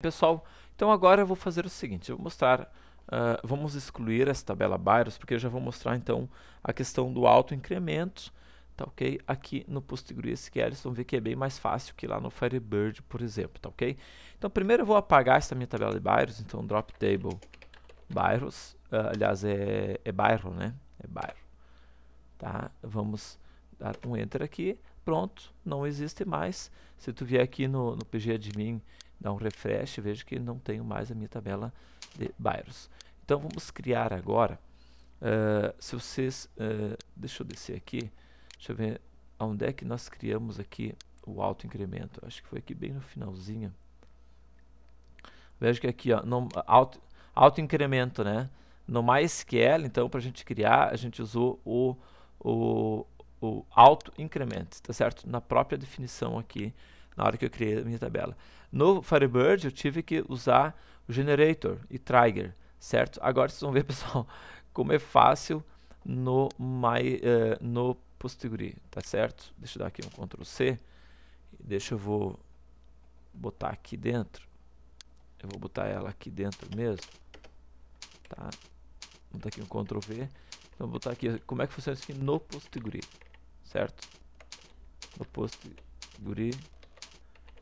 Pessoal, então agora eu vou fazer o seguinte, eu vou mostrar, uh, vamos excluir essa tabela Byros, porque eu já vou mostrar então a questão do auto-incremento, tá ok? Aqui no PostgreSQL, vocês vão ver que é bem mais fácil que lá no Firebird, por exemplo, tá ok? Então primeiro eu vou apagar essa minha tabela de Byros, então drop table Byros, uh, aliás é, é Byron, né? É Byron, tá? Vamos dar um enter aqui, pronto, não existe mais. Se tu vier aqui no, no pgadmin dar um refresh, vejo que não tenho mais a minha tabela de bairros. Então vamos criar agora, uh, se vocês, uh, deixa eu descer aqui, deixa eu ver onde é que nós criamos aqui o auto incremento, acho que foi aqui bem no finalzinho. Vejo que aqui, ó, não, auto, auto incremento, né? No MySQL, então para a gente criar, a gente usou o, o, o auto incremento, tá certo? Na própria definição aqui na hora que eu criei a minha tabela. No Firebird eu tive que usar o Generator e Trigger, certo? Agora vocês vão ver, pessoal, como é fácil no, my, uh, no Postgre, tá certo? Deixa eu dar aqui um Ctrl C, deixa eu vou botar aqui dentro, eu vou botar ela aqui dentro mesmo, tá? Vou botar aqui um Ctrl V, então vou botar aqui como é que funciona isso aqui no Postgre, certo? No Postgre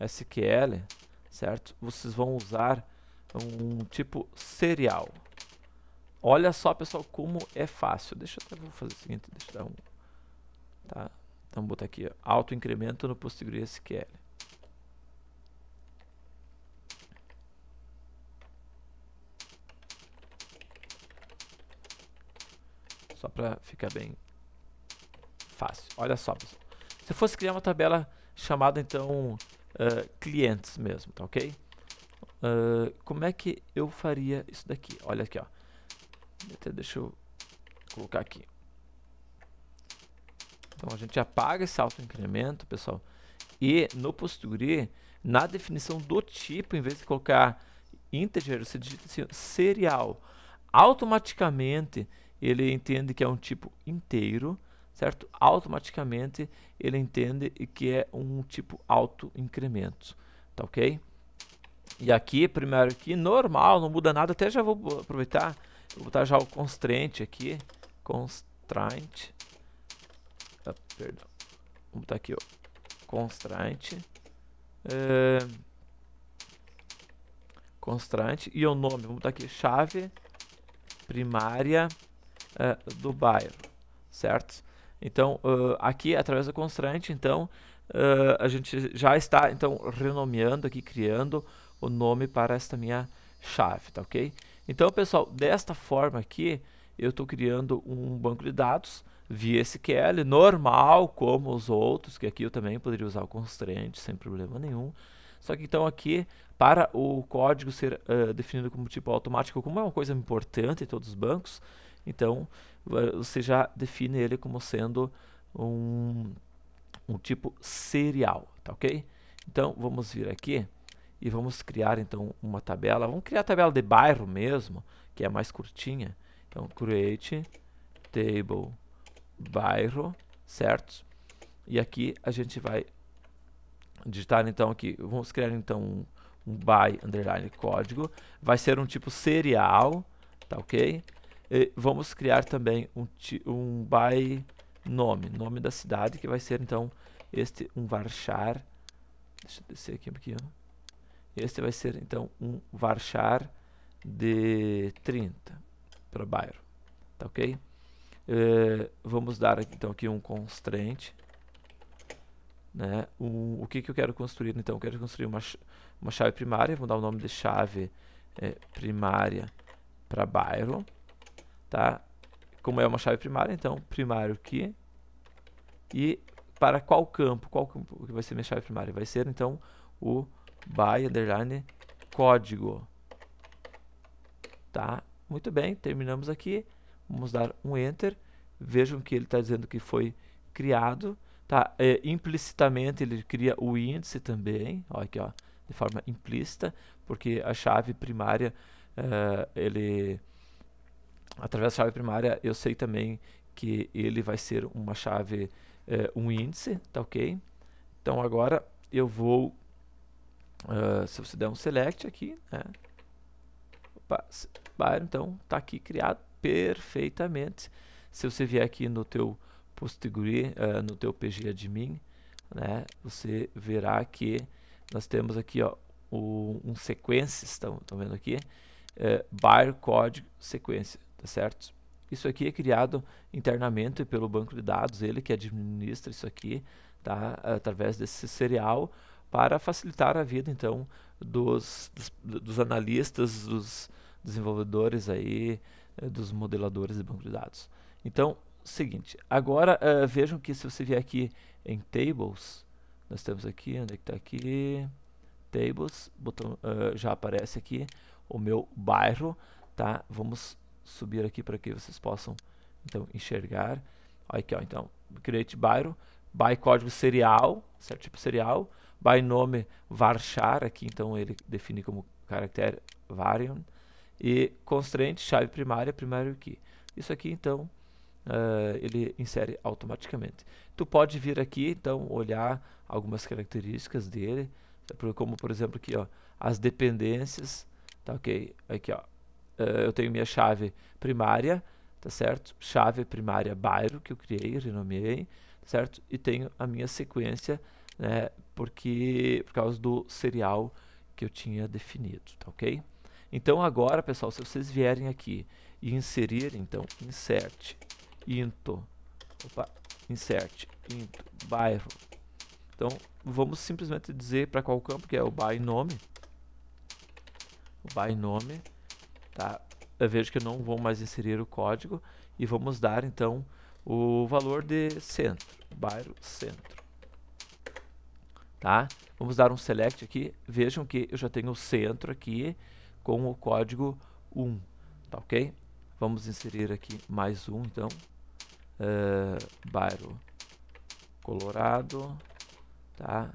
SQL, certo? Vocês vão usar um tipo serial. Olha só, pessoal, como é fácil. Deixa eu até fazer o seguinte, deixa eu dar um tá? Então vou botar aqui, auto incremento no PostgreSQL. Só para ficar bem fácil. Olha só, pessoal. Se eu fosse criar uma tabela chamada então uh, clientes mesmo, tá ok? Uh, como é que eu faria isso daqui? Olha aqui, ó. Até deixa eu colocar aqui. Então a gente apaga esse auto-incremento, pessoal. E no Posture, na definição do tipo, em vez de colocar integer, você digita assim, serial. Automaticamente ele entende que é um tipo inteiro certo? Automaticamente ele entende que é um tipo auto-incremento, tá ok? E aqui, primeiro aqui, normal, não muda nada, até já vou aproveitar, vou botar já o constraint aqui, constraint, ah, perdão, vou botar aqui, ó, constraint, é, constraint, e o nome, vamos botar aqui, chave primária eh, do bairro, certo? Então, uh, aqui, através da constante, então, uh, a gente já está, então, renomeando aqui, criando o nome para esta minha chave, tá ok? Então, pessoal, desta forma aqui, eu estou criando um banco de dados via SQL, normal, como os outros, que aqui eu também poderia usar o constante, sem problema nenhum. Só que então aqui, para o código ser uh, definido como tipo automático, como é uma coisa importante em todos os bancos, então, você já define ele como sendo um, um tipo serial, tá ok? Então, vamos vir aqui e vamos criar então uma tabela. Vamos criar a tabela de bairro mesmo, que é mais curtinha. Então, create table bairro, certo? E aqui a gente vai digitar então aqui, vamos criar então um, um by underline código, vai ser um tipo serial, tá ok? E vamos criar também um, um by nome, nome da cidade, que vai ser então este um varchar. Deixa eu descer aqui um pouquinho. Este vai ser então um varchar de 30 para bairro, tá ok? Uh, vamos dar então aqui um constraint, né? Um, o que que eu quero construir então? Eu quero construir uma uma chave primária, vou dar o nome de chave é, primária para bairro tá? Como é uma chave primária, então primário aqui E para qual campo? Qual campo que vai ser minha chave primária? Vai ser então o by underline código. Tá? Muito bem, terminamos aqui. Vamos dar um enter. Vejam que ele está dizendo que foi criado. Tá? É, implicitamente ele cria o índice também. Ó, aqui, ó, de forma implícita, porque a chave primária uh, ele através da chave primária, eu sei também que ele vai ser uma chave, é, um índice, tá ok? Então agora eu vou, uh, se você der um select aqui, né? Opa, então tá aqui criado perfeitamente. Se você vier aqui no teu Postgre, uh, no teu pgadmin, né? Você verá que nós temos aqui, ó, o, um sequência, estão vendo aqui? É, eh, bar sequência certo? Isso aqui é criado internamente pelo banco de dados, ele que administra isso aqui, tá? Através desse serial para facilitar a vida, então, dos, dos, dos analistas, dos desenvolvedores aí, eh, dos modeladores de banco de dados. Então, seguinte, agora uh, vejam que se você vier aqui em Tables, nós temos aqui, onde é que está aqui, Tables, botão, uh, já aparece aqui o meu bairro, tá? Vamos subir aqui para que vocês possam então enxergar. Aqui, ó, então, create bairro by código serial, certo tipo serial, by nome varchar, aqui então ele define como caractere varian, e constraint, chave primária, primário key. Isso aqui então uh, ele insere automaticamente. Tu pode vir aqui então olhar algumas características dele, como por exemplo aqui ó, as dependências, tá ok? Aqui ó, uh, eu tenho minha chave primária, tá certo? Chave primária bairro que eu criei, renomeei, tá certo? E tenho a minha sequência, né? Porque por causa do serial que eu tinha definido, tá ok? Então agora, pessoal, se vocês vierem aqui e inserir, então, insert into, opa, insert into bairro. Então vamos simplesmente dizer para qual campo que é o by nome, o by nome Tá? Eu vejo que eu não vou mais inserir o código e vamos dar então o valor de centro, bairro centro. Tá? Vamos dar um select aqui, vejam que eu já tenho o centro aqui com o código 1, tá ok? Vamos inserir aqui mais um então, uh, bairro colorado, tá?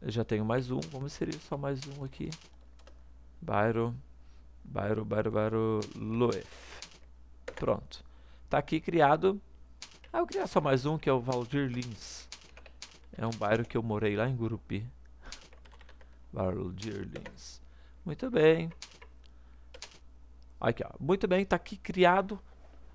Eu já tenho mais um, vamos inserir só mais um aqui, bairro Bairro, bairro, bairro, Loef. Pronto. Tá aqui criado. Ah, eu vou criar só mais um, que é o Valdir Lins. É um bairro que eu morei lá em Gurupi. Valdir Lins. Muito bem. Aqui, ó. Muito bem, tá aqui criado,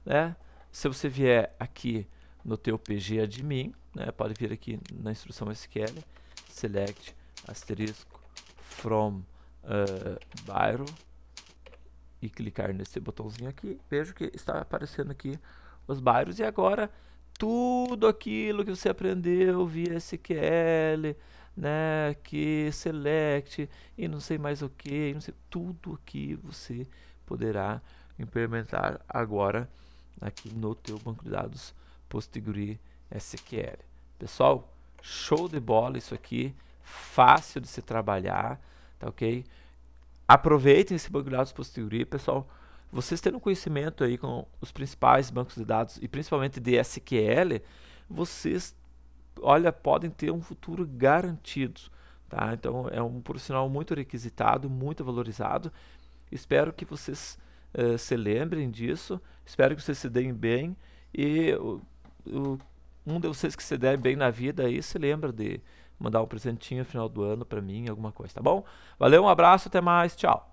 né? Se você vier aqui no teu PG admin, né? Pode vir aqui na instrução SQL. Select asterisco from uh, bairro e clicar nesse botãozinho aqui, vejo que está aparecendo aqui os bairros. E agora, tudo aquilo que você aprendeu via SQL, né, que select e não sei mais o que, tudo aqui você poderá implementar agora aqui no teu banco de dados PostgreSQL Pessoal, show de bola isso aqui, fácil de se trabalhar, tá ok? aproveitem esse banco de dados Postgre, pessoal. Vocês tendo conhecimento aí com os principais bancos de dados e principalmente de SQL, vocês, olha, podem ter um futuro garantido, tá? Então é um profissional muito requisitado, muito valorizado. Espero que vocês uh, se lembrem disso. Espero que vocês se deem bem e o, o, um de vocês que se der bem na vida aí se lembra de mandar um presentinho no final do ano para mim, alguma coisa, tá bom? Valeu, um abraço, até mais, tchau.